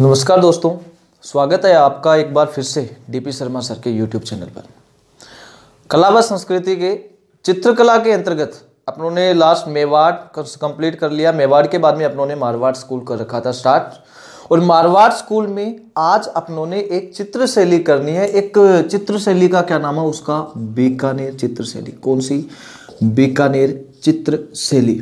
नमस्कार दोस्तों स्वागत है आपका एक बार फिर से डीपी शर्मा सर के यूट्यूब चैनल पर कला व संस्कृति के चित्रकला के अंतर्गत अपनों ने लास्ट मेवाड़ कंप्लीट कर लिया मेवाड़ के बाद में अपनों ने मारवाड़ स्कूल कर रखा था स्टार्ट और मारवाड़ स्कूल में आज अपनों ने एक चित्र शैली करनी है एक चित्र शैली का क्या नाम है उसका बीकानेर चित्र शैली कौन सी बीकानेर चित्र शैली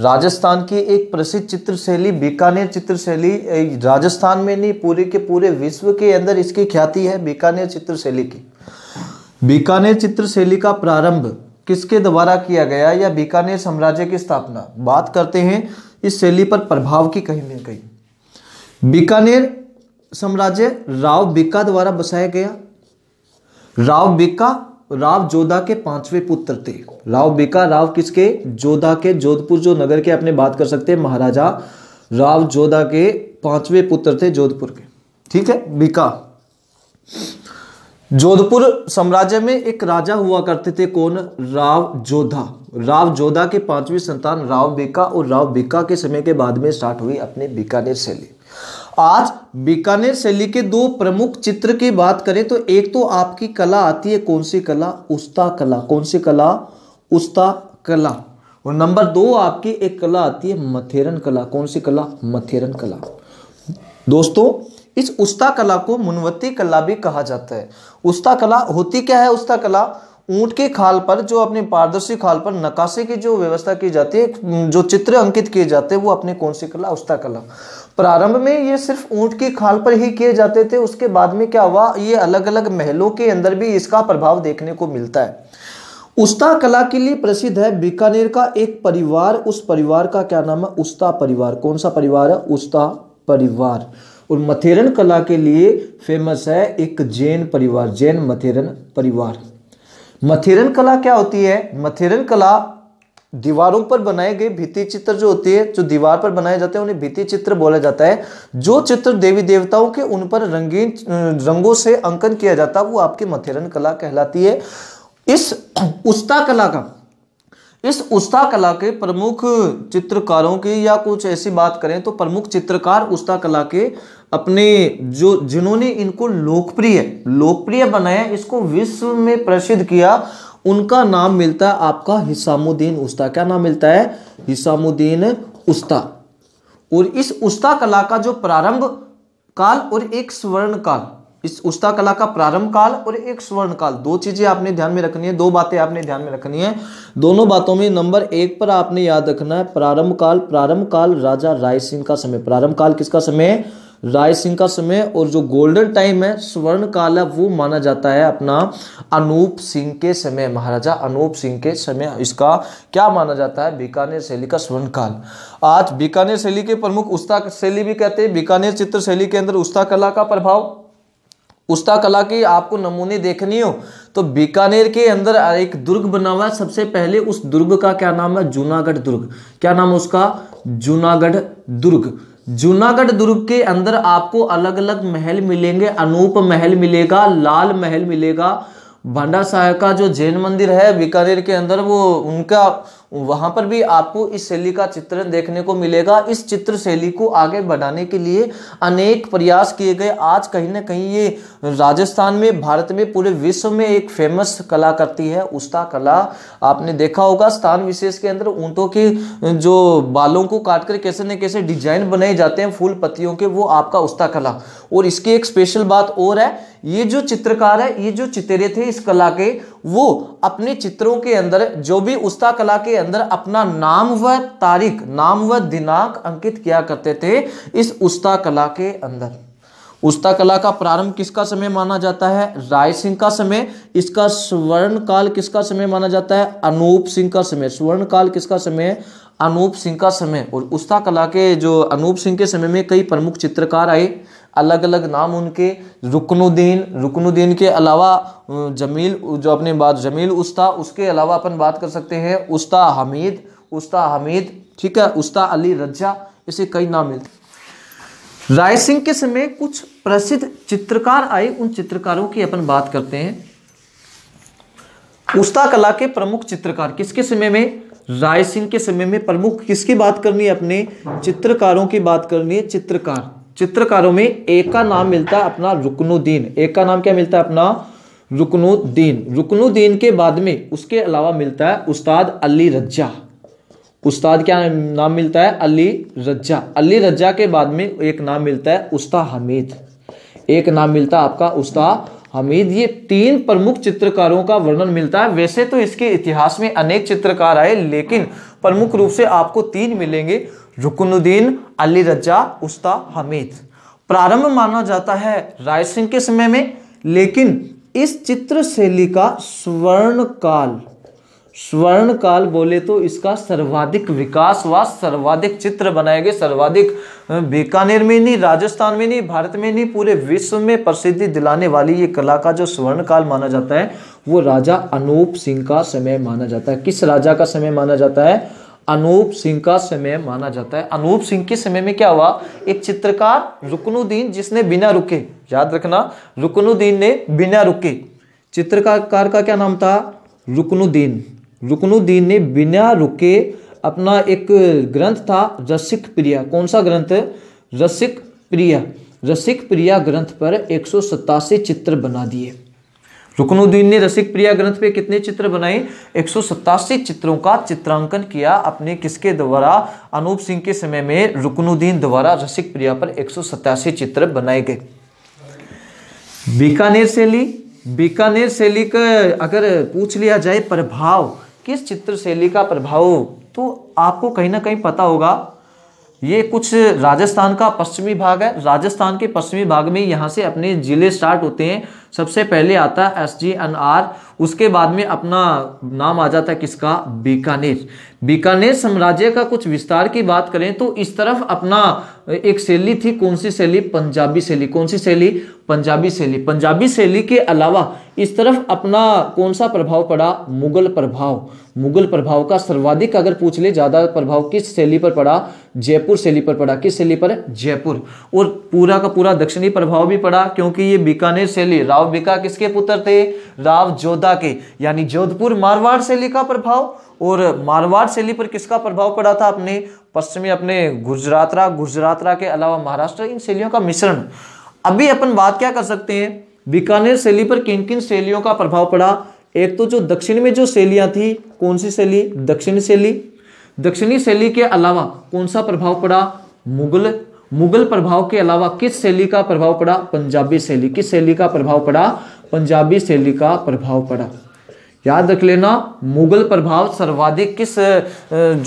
राजस्थान की एक प्रसिद्ध चित्रशैली बीकानेर चित्रशैली राजस्थान में नहीं पूरे के पूरे विश्व के अंदर इसकी ख्याति है बीकानेर चित्रशैली की बीकानेर चित्रशैली का प्रारंभ किसके द्वारा किया गया या बीकानेर साम्राज्य की स्थापना बात करते हैं इस शैली पर प्रभाव की कहीं ना कहीं बीकानेर साम्राज्य राव बिक्का द्वारा बसाया गया राव बिक्का राव जोधा के पांचवें पुत्र थे राव बिका राव किसके जोधा के जोधपुर जो नगर के अपने बात कर सकते हैं महाराजा राव जोधा के पांचवें पुत्र थे जोधपुर के ठीक है बिका जोधपुर साम्राज्य में एक राजा हुआ करते थे कौन राव जोधा राव जोधा के पांचवी संतान राव बेका और राव बिका के समय के बाद में स्टार्ट हुई अपने बीकानेर शैली आज बीकानेर शैली के दो प्रमुख चित्र की बात करें तो एक तो आपकी कला आती है कौन सी कला उस्ता कला कौन सी कला उस्ता कला और नंबर दो आपकी एक कला आती है मथेरन कला कौन सी कला मथेरन कला दोस्तों इस उस्ता कला को मुनवती कला भी कहा जाता है उस्ता कला होती क्या है उस्ता कला ऊंट के खाल पर जो अपने पारदर्शी खाल पर नकाशे की जो व्यवस्था की जाती है जो चित्र अंकित किए जाते हैं वो अपने कौन सी कला उस्ता कला प्रारंभ में ये सिर्फ ऊंट की खाल पर ही किए जाते थे उसके बाद में क्या हुआ ये अलग अलग महलों के अंदर भी इसका प्रभाव देखने को मिलता है उस्ता कला के लिए प्रसिद्ध है बीकानेर का एक परिवार उस परिवार का क्या नाम है उस्ता परिवार कौन सा परिवार है उस्ता परिवार और मथेरन कला के लिए फेमस है एक जैन परिवार जैन मथेरन परिवार मथेरन कला क्या होती है मथेरन कला दीवारों पर बनाए गए भित्ति चित्र जो होते हैं जो दीवार पर बनाए जाते हैं उन्हें भित्ति चित्र बोला जाता है जो चित्र देवी देवताओं के उन पर रंगीन रंगों से अंकन किया जाता है वो आपकी मथेरन कला कहलाती है इस उस्ता कला का इस उस्ता कला के प्रमुख चित्रकारों की या कुछ ऐसी बात करें तो प्रमुख चित्रकार उस्ता कला के अपने जो जिन्होंने इनको लोकप्रिय लोकप्रिय बनाया इसको विश्व में प्रसिद्ध किया उनका नाम मिलता है आपका हिसामुद्दीन उस्ता क्या नाम मिलता है हिसामुद्दीन उस्ता और इस उस्ता कला का जो प्रारंभ काल और एक स्वर्ण काल इस उस्ता कला का प्रारंभ काल और एक स्वर्ण काल दो चीजें आपने ध्यान में रखनी है दो बातें आपने ध्यान में रखनी है दोनों बातों में नंबर एक पर आपने याद रखना है प्रारंभ काल प्रारंभ काल राजा राय सिंह का समय प्रारंभ काल किसका समय राय सिंह का समय और जो गोल्डन टाइम है स्वर्ण काल है वो माना जाता है अपना अनूप सिंह के समय महाराजा अनूप सिंह के समय इसका क्या माना जाता है बीकानेर शैली का स्वर्ण काल आज बीकानेर शैली के प्रमुख उस्ता शैली भी कहते हैं बीकानेर चित्र शैली के अंदर उस्ता कला का प्रभाव उस्ता कला की आपको नमूने देखने हो तो बीकानेर के अंदर एक दुर्ग बना हुआ है सबसे पहले उस दुर्ग का क्या नाम है जूनागढ़ दुर्ग क्या नाम है उसका जूनागढ़ दुर्ग जूनागढ़ दुर्ग के अंदर आपको अलग अलग महल मिलेंगे अनूप महल मिलेगा लाल महल मिलेगा भंडा साहब का जो जैन मंदिर है बीकानेर के अंदर वो उनका वहां पर भी आपको इस शैली का चित्रण देखने को मिलेगा इस चित्र शैली को आगे बढ़ाने के लिए अनेक प्रयास किए गए आज कहीं ना कहीं ये राजस्थान में भारत में पूरे विश्व में एक फेमस कला करती है उसका कला आपने देखा होगा स्थान विशेष के अंदर ऊँटों के जो बालों को काट कर कैसे न कैसे डिजाइन बनाए जाते हैं फूल पत्तियों के वो आपका उस्ता कला और इसकी एक स्पेशल बात और है ये जो चित्रकार है ये जो चितेरे थे इस कला के वो अपने चित्रों के अंदर जो भी उस्ता कला के अंदर अपना नाम व तारीख नाम व दिनांक अंकित किया करते थे इस उस्ता कला के अंदर उस्ता कला का प्रारंभ किसका समय माना जाता है राय सिंह का समय इसका स्वर्ण काल किसका समय माना जाता है अनूप सिंह का समय स्वर्ण काल किसका समय अनूप सिंह का समय और उस्ता कला के जो अनूप सिंह के समय में कई प्रमुख चित्रकार आए अलग अलग नाम उनके रुकनुद्दीन रुकनुद्दीन के अलावा जमील जो अपने बात जमील उस्ता उसके अलावा अपन बात कर सकते हैं उस्ता हमीद उस्ता हमीद ठीक है उस्ता अली रज्जा ऐसे कई नाम मिलते राय सिंह के समय कुछ प्रसिद्ध चित्रकार आए उन चित्रकारों की अपन बात करते हैं उस्ता कला के प्रमुख चित्रकार किसके समय में राय सिंह के समय में प्रमुख किसकी बात करनी है अपने चित्रकारों की बात करनी है चित्रकार चित्रकारों में एक का नाम मिलता है अपना रुकनुद्दीन एक का नाम क्या मिलता है अपना रुकनुद्दीन रुकनुद्दीन के बाद में उसके अलावा मिलता है उस्ताद अली रज्जा उस्ताद क्या नाम मिलता है अली रज्जा अली रज्जा के बाद में एक नाम मिलता है उस्ता हमीद एक नाम मिलता है आपका उस्ता हमीद ये तीन प्रमुख चित्रकारों का वर्णन मिलता है वैसे तो इसके इतिहास में अनेक चित्रकार आए लेकिन प्रमुख रूप से आपको तीन मिलेंगे रुकनुद्दीन अली रजा उस्ता हमीद प्रारंभ माना जाता है राय सिंह के समय में लेकिन इस चित्र शैली का स्वर्ण काल स्वर्ण काल बोले तो इसका सर्वाधिक विकास व सर्वाधिक चित्र बनाए गए सर्वाधिक बीकानेर में नहीं राजस्थान में नहीं भारत में नहीं पूरे विश्व में प्रसिद्धि दिलाने वाली ये कला का जो स्वर्ण काल माना जाता है वो राजा अनूप सिंह का समय माना जाता है किस राजा का समय माना जाता है अनूप सिंह का समय माना जाता है अनूप सिंह के समय में क्या हुआ एक चित्रकार रुकनुद्दीन जिसने बिना रुके याद रखना रुकनुद्दीन ने बिना रुके चित्रकार का क्या नाम था रुकनुद्दीन रुकनुद्दीन ने बिना रुके अपना एक ग्रंथ था रसिक प्रिया कौन सा ग्रंथ रसिक प्रिया रसिक प्रिया ग्रंथ पर एक चित्र बना दिए रुकनुद्दीन ने रसिक प्रिया ग्रंथ पे कितने चित्र बनाए एक चित्रों का चित्रांकन किया अपने किसके द्वारा अनूप सिंह के समय में रुकनुद्दीन द्वारा रसिक प्रिया पर एक चित्र बनाए गए बीकानेर शैली बीकानेर शैली का अगर पूछ लिया जाए प्रभाव किस चित्र शैली का प्रभाव तो आपको कहीं ना कहीं पता होगा ये कुछ राजस्थान का पश्चिमी भाग है राजस्थान के पश्चिमी भाग में यहाँ से अपने जिले स्टार्ट होते हैं सबसे पहले आता है एस जी एन आर उसके बाद में अपना नाम आ जाता है किसका बीकानेर बीकानेर साम्राज्य का कुछ विस्तार की बात करें तो इस तरफ अपना एक शैली थी कौन सी शैली पंजाबी शैली कौन सी शैली पंजाबी शैली पंजाबी शैली के अलावा इस तरफ अपना कौन सा प्रभाव पड़ा मुगल प्रभाव मुगल प्रभाव का सर्वाधिक अगर पूछ ले ज़्यादा प्रभाव किस शैली पर पड़ा जयपुर शैली पर पड़ा किस शैली पर जयपुर और पूरा का पूरा दक्षिणी प्रभाव भी पड़ा क्योंकि ये बीकानेर शैली राव बीका किसके पुत्र थे राव जोधा मिला के यानी जोधपुर मारवाड़ शैली का प्रभाव और मारवाड़ शैली पर किसका प्रभाव पड़ा था अपने पश्चिमी अपने गुजरातरा गुजरातरा के अलावा महाराष्ट्र इन शैलियों का मिश्रण अभी अपन बात क्या कर सकते हैं बीकानेर शैली पर किन किन शैलियों का प्रभाव पड़ा एक तो जो दक्षिण में जो शैलियाँ थी कौन सी शैली दक्षिणी शैली दक्षिणी शैली के अलावा कौन सा प्रभाव पड़ा मुगल मुगल प्रभाव के अलावा किस शैली का प्रभाव पड़ा पंजाबी शैली किस शैली का प्रभाव पड़ा पंजाबी शैली का प्रभाव पड़ा याद रख लेना मुगल प्रभाव सर्वाधिक किस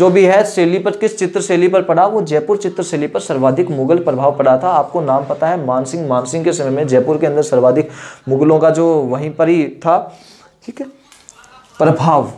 जो भी है शैली पर किस चित्र शैली पर पड़ा वो जयपुर चित्र शैली पर सर्वाधिक मुगल प्रभाव पड़ा था आपको नाम पता है मानसिंह मानसिंह के समय में जयपुर के अंदर सर्वाधिक मुगलों का जो वहीं पर ही था ठीक है प्रभाव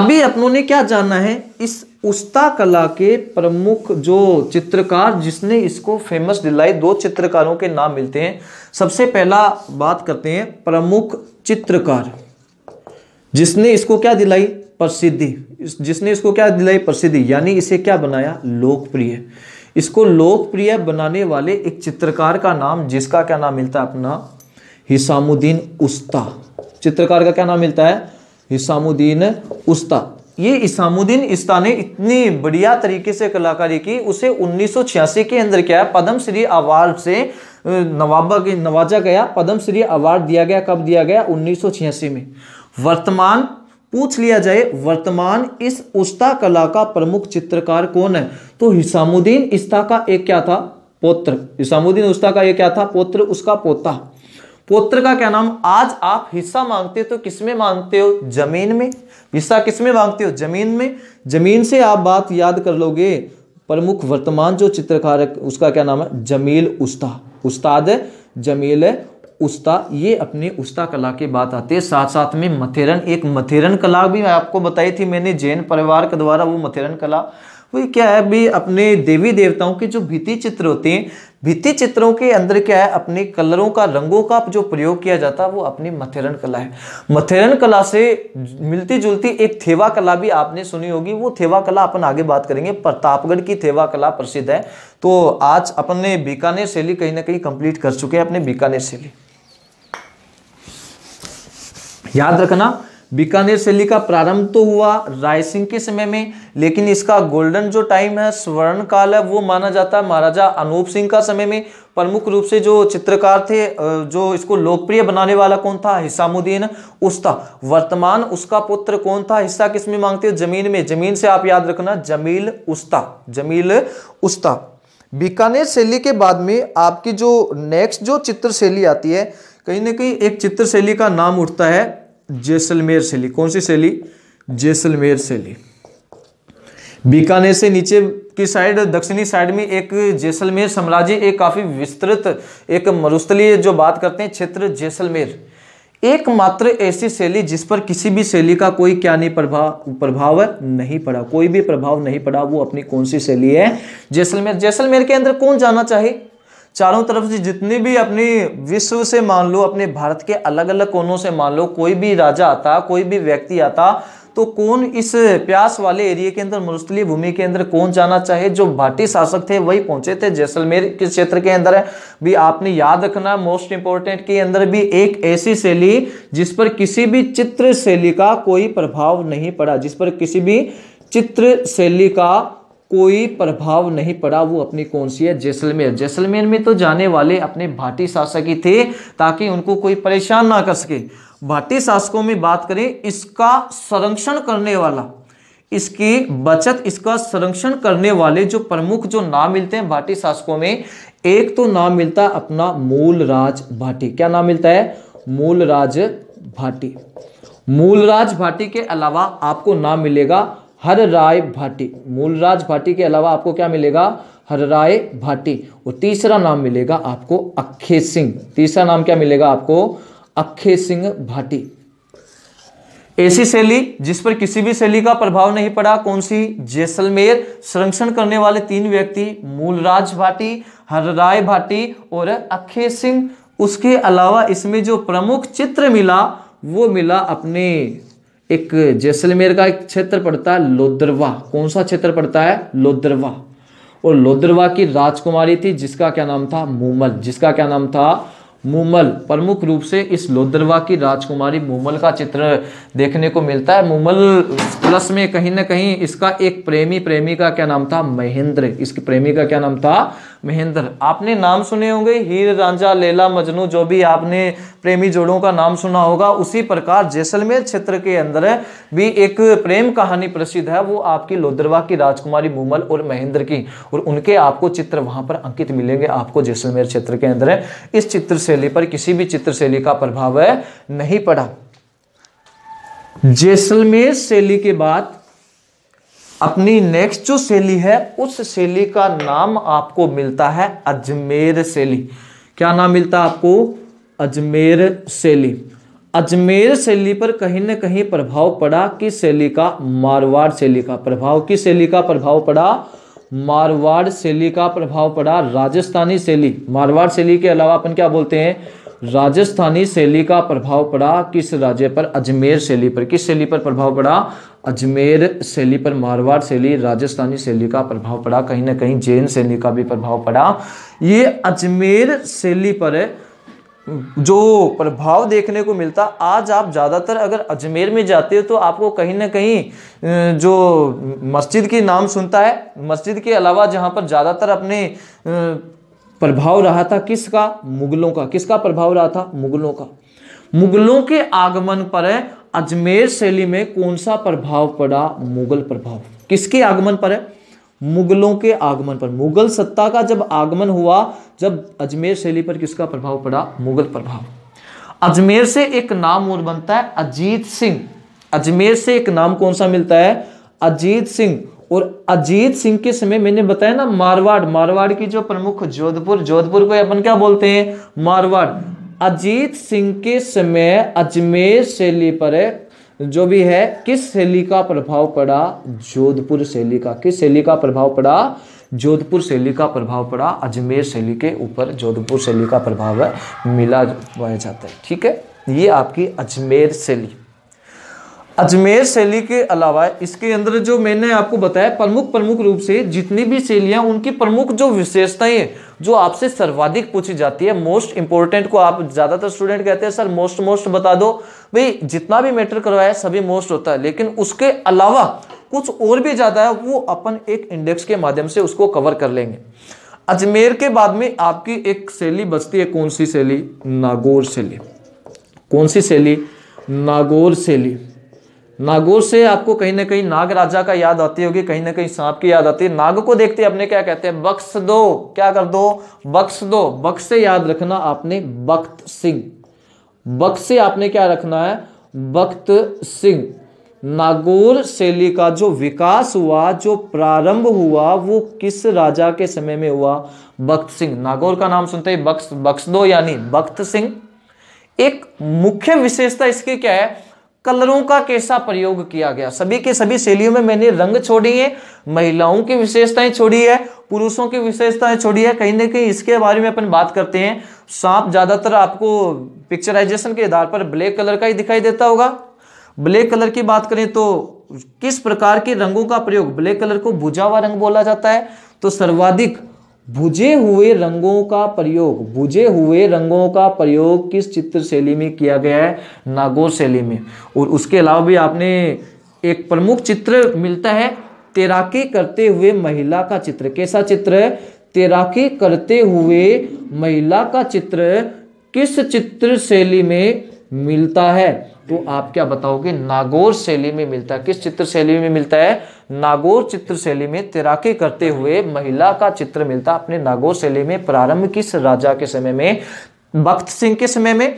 अभी अपनों ने क्या जानना है इस उस्ता कला के प्रमुख जो चित्रकार जिसने इसको फेमस दिलाई दो चित्रकारों के नाम मिलते हैं सबसे पहला बात करते हैं प्रमुख चित्रकार जिसने इसको क्या दिलाई प्रसिद्धि जिसने इसको क्या दिलाई प्रसिद्धि यानी इसे क्या बनाया लोकप्रिय इसको लोकप्रिय बनाने वाले एक चित्रकार का नाम जिसका क्या नाम मिलता है अपना हिसामुद्दीन उस्ता चित्रकार का क्या नाम मिलता है हिसामुद्दीन उस्ता ये इसामुद्दीन इस्ता ने इतनी बढ़िया तरीके से कलाकारी की उसे उन्नीस के अंदर क्या है पद्म श्री अवार्ड से नवाबा के नवाजा गया पद्म श्री अवार्ड दिया गया कब दिया गया उन्नीस में वर्तमान पूछ लिया जाए वर्तमान इस उस्ता कला का प्रमुख चित्रकार कौन है तो हिसामुद्दीन इस्ता का एक क्या था पोत्र हिसामुद्दीन उस्ता का एक क्या था पोत्र उसका पोता पुत्र का क्या नाम आज आप हिस्सा मांगते हो तो किसमें मांगते हो जमीन में हिस्सा किसमें मांगते हो जमीन में जमीन से आप बात याद कर लोगे प्रमुख वर्तमान जो चित्रकार उसका क्या नाम है जमील उस्ता उस्ताद है जमील है उस्ता ये अपने उस्ता कला के बात आते है साथ साथ में मथेरन एक मथेरन कला भी मैं आपको बताई थी मैंने जैन परिवार के द्वारा वो मथेरन कला वही क्या है भी अपने देवी देवताओं के जो भित्ति चित्र होते हैं भित्ति चित्रों के अंदर क्या है अपने कलरों का रंगों का जो प्रयोग किया जाता है वो अपनी मथेरन कला है मथेरन कला से मिलती जुलती एक थेवा कला भी आपने सुनी होगी वो थेवा कला अपन आगे बात करेंगे प्रतापगढ़ की थेवा कला प्रसिद्ध है तो आज अपन ने बीकानेर शैली कहीं ना कहीं कंप्लीट कर चुके हैं अपने बीकानेर शैली याद रखना बीकानेर शैली का प्रारंभ तो हुआ रायसिंह के समय में लेकिन इसका गोल्डन जो टाइम है स्वर्ण काल है वो माना जाता है महाराजा अनूप सिंह का समय में प्रमुख रूप से जो चित्रकार थे जो इसको लोकप्रिय बनाने वाला कौन था हिसामुद्दीन उस वर्तमान उसका पुत्र कौन था हिस्सा किस में मांगते हो जमीन में जमीन से आप याद रखना जमील उस्ता जमील उस्ता बीकानेर शैली के बाद में आपकी जो नेक्स्ट जो चित्र शैली आती है कहीं ना कहीं एक चित्र शैली का नाम उठता है जैसलमेर शैली कौन सी शैली जैसलमेर शैली बीकानेर से नीचे की साइड दक्षिणी साइड में एक जैसलमेर साम्राज्य एक काफ़ी विस्तृत एक मरुस्थलीय जो बात करते हैं क्षेत्र जैसलमेर एकमात्र ऐसी शैली जिस पर किसी भी शैली का कोई क्या नहीं प्रभाव प्रभाव नहीं पड़ा कोई भी प्रभाव नहीं पड़ा वो अपनी कौन सी शैली है जैसलमेर जैसलमेर के अंदर कौन जाना चाहे चारों तरफ से जितनी भी अपनी विश्व से मान लो अपने भारत के अलग अलग कोनों से मान लो कोई भी राजा आता कोई भी व्यक्ति आता तो कौन इस प्यास वाले एरिया के अंदर मरुस्थलीय भूमि के अंदर कौन जाना चाहे जो भाटी शासक थे वही पहुंचे थे जैसलमेर के क्षेत्र के अंदर भी आपने याद रखना मोस्ट इंपोर्टेंट के अंदर भी एक ऐसी शैली जिस पर किसी भी चित्र शैली का कोई प्रभाव नहीं पड़ा जिस पर किसी भी चित्र शैली का कोई प्रभाव नहीं पड़ा वो अपनी कौन सी है जैसलमेर जैसलमेर में तो जाने वाले अपने भाटी शासक ही थे ताकि उनको कोई परेशान ना कर सके भाटी शासकों में बात करें इसका संरक्षण करने वाला इसकी बचत इसका संरक्षण करने वाले जो प्रमुख जो नाम मिलते हैं भाटी शासकों में एक तो नाम मिलता है अपना मूलराज भाटी क्या नाम मिलता है मूलराज भाटी मूलराज भाटी के अलावा आपको नाम मिलेगा हर राय भाटी मूलराज भाटी के अलावा आपको क्या मिलेगा हर राय भाटी और तीसरा नाम मिलेगा आपको अखे सिंह तीसरा नाम क्या मिलेगा आपको अखे सिंह भाटी ऐसी शैली जिस पर किसी भी शैली का प्रभाव नहीं पड़ा कौन सी जैसलमेर संरक्षण करने वाले तीन व्यक्ति मूलराज भाटी हर राय भाटी और अखे सिंह उसके अलावा इसमें जो प्रमुख चित्र मिला वो मिला अपने एक जैसलमेर का एक क्षेत्र पड़ता है लोद्रवा कौन सा क्षेत्र पड़ता है लोद्रवा और लोद्रवा की राजकुमारी थी जिसका क्या नाम था मूमल जिसका क्या नाम था मूमल प्रमुख रूप से इस लोद्रवा की राजकुमारी मूमल का चित्र देखने को मिलता है मूमल प्लस में कहीं ना कहीं इसका एक प्रेमी प्रेमी का क्या नाम था महेंद्र इसकी प्रेमी का क्या नाम था महेंद्र आपने नाम सुने होंगे हीर रांझा लेला मजनू जो भी आपने प्रेमी जोड़ों का नाम सुना होगा उसी प्रकार जैसलमेर क्षेत्र के अंदर भी एक प्रेम कहानी प्रसिद्ध है वो आपकी लोदरवा की राजकुमारी मूमल और महेंद्र की और उनके आपको चित्र वहां पर अंकित मिलेंगे आपको जैसलमेर क्षेत्र के अंदर इस चित्र शैली पर किसी भी चित्र शैली का प्रभाव नहीं पड़ा जैसलमेर शैली के बाद अपनी नेक्स्ट जो शैली है उस शैली का नाम आपको मिलता है अजमेर शैली क्या नाम मिलता है आपको अजमेर शैली अजमेर शैली पर कहीं ना कहीं प्रभाव पड़ा कि शैली का मारवाड़ शैली का प्रभाव की शैली का प्रभाव पड़ा मारवाड़ शैली का प्रभाव पड़ा राजस्थानी शैली मारवाड़ शैली के अलावा अपन क्या बोलते हैं राजस्थानी शैली का प्रभाव पड़ा किस राज्य पर अजमेर शैली पर किस शैली पर प्रभाव पड़ा अजमेर शैली पर मारवाड़ शैली राजस्थानी शैली का प्रभाव पड़ा कहीं ना कहीं जैन शैली का भी प्रभाव पड़ा ये अजमेर शैली पर जो प्रभाव देखने को मिलता आज आप ज़्यादातर अगर अजमेर में जाते हो तो आपको कहीं ना कहीं जो मस्जिद के नाम सुनता है मस्जिद के अलावा जहाँ पर ज़्यादातर अपने प्रभाव रहा था किसका मुगलों का किसका प्रभाव रहा था मुगलों का मुगलों के आगमन पर अजमेर शैली में कौन सा प्रभाव पड़ा मुगल प्रभाव किसके आगमन पर है मुगलों के आगमन पर मुगल सत्ता का जब आगमन हुआ जब अजमेर शैली पर किसका प्रभाव पड़ा मुगल प्रभाव अजमेर से एक नाम और बनता है अजीत सिंह अजमेर से एक नाम कौन सा मिलता है अजीत सिंह और अजीत सिंह के समय मैंने बताया ना मारवाड़ मारवाड़ की जो प्रमुख जोधपुर जोधपुर को अपन क्या बोलते हैं मारवाड़ अजीत सिंह के समय अजमेर शैली पर जो भी है किस शैली का प्रभाव पड़ा जोधपुर शैली का किस शैली का प्रभाव पड़ा जोधपुर शैली का प्रभाव पड़ा अजमेर शैली के ऊपर जोधपुर शैली का प्रभाव मिला पाया जाता है ठीक है ये आपकी अजमेर शैली अजमेर शैली के अलावा इसके अंदर जो मैंने आपको बताया प्रमुख प्रमुख रूप से जितनी भी शैलियां उनकी प्रमुख जो विशेषताएं हैं जो आपसे सर्वाधिक पूछी जाती है मोस्ट इंपॉर्टेंट को आप ज्यादातर स्टूडेंट कहते हैं सर मोस्ट मोस्ट बता दो भाई जितना भी मैटर करवाया सभी मोस्ट होता है लेकिन उसके अलावा कुछ और भी ज्यादा है वो अपन एक इंडेक्स के माध्यम से उसको कवर कर लेंगे अजमेर के बाद में आपकी एक शैली बचती है कौन सी शैली नागौर शैली कौन सी शैली नागौर शैली नागों से आपको कहीं ना कहीं नाग राजा का याद आती होगी कहीं ना कहीं सांप की याद आती है नाग को देखते अपने क्या कहते हैं बक्स दो क्या कर दो बक्स दो बक्स से याद रखना आपने बख्त सिंह बक्स से आपने क्या रखना है बख्त सिंह नागौर शैली का जो विकास हुआ जो प्रारंभ हुआ वो किस राजा के समय में हुआ भक्त सिंह नागौर का नाम सुनते ही बक्स दो यानी भक्त सिंह एक मुख्य विशेषता इसकी क्या है कलरों का कैसा प्रयोग किया गया सभी के सभी शैलियों में मैंने रंग छोड़ी है महिलाओं की विशेषताएं छोड़ी है पुरुषों की विशेषताएं छोड़ी है कहीं ना कहीं इसके बारे में अपन बात करते हैं सांप ज़्यादातर आपको पिक्चराइजेशन के आधार पर ब्लैक कलर का ही दिखाई देता होगा ब्लैक कलर की बात करें तो किस प्रकार के रंगों का प्रयोग ब्लैक कलर को भुजावा रंग बोला जाता है तो सर्वाधिक बुझे हुए रंगों का प्रयोग बुझे हुए रंगों का प्रयोग किस चित्र शैली में किया गया है नागौर शैली में और उसके अलावा भी आपने एक प्रमुख चित्र मिलता है तैराकी करते हुए महिला का चित्र कैसा चित्र है तैराकी करते हुए महिला का चित्र किस चित्र शैली में मिलता है तो आप क्या बताओगे नागौर शैली में मिलता है किस चित्र शैली में मिलता है नागौर चित्र शैली में तैराकी करते हुए महिला का चित्र मिलता अपने नागौर शैली में प्रारंभ किस राजा के समय में भक्त सिंह के समय में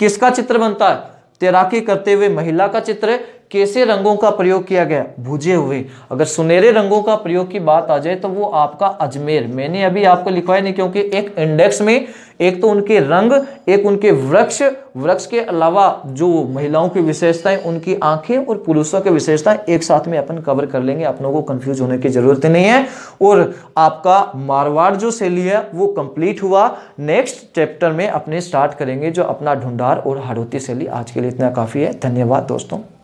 किसका चित्र बनता है तैराकी करते हुए महिला का चित्र कैसे रंगों का प्रयोग किया गया भुजे हुए अगर सुनहरे रंगों का प्रयोग की बात आ जाए तो वो आपका अजमेर मैंने अभी आपको लिखवाया नहीं क्योंकि एक इंडेक्स में एक तो उनके रंग एक उनके वृक्ष वृक्ष के अलावा जो महिलाओं की विशेषताएं उनकी आंखें और पुरुषों की विशेषताएं एक साथ में अपन कवर कर लेंगे अपनों को कंफ्यूज होने की जरूरत नहीं है और आपका मारवाड़ जो शैली है वो कंप्लीट हुआ नेक्स्ट चैप्टर में अपने स्टार्ट करेंगे जो अपना ढूंढार और हड़ौती शैली आज के लिए इतना काफ़ी है धन्यवाद दोस्तों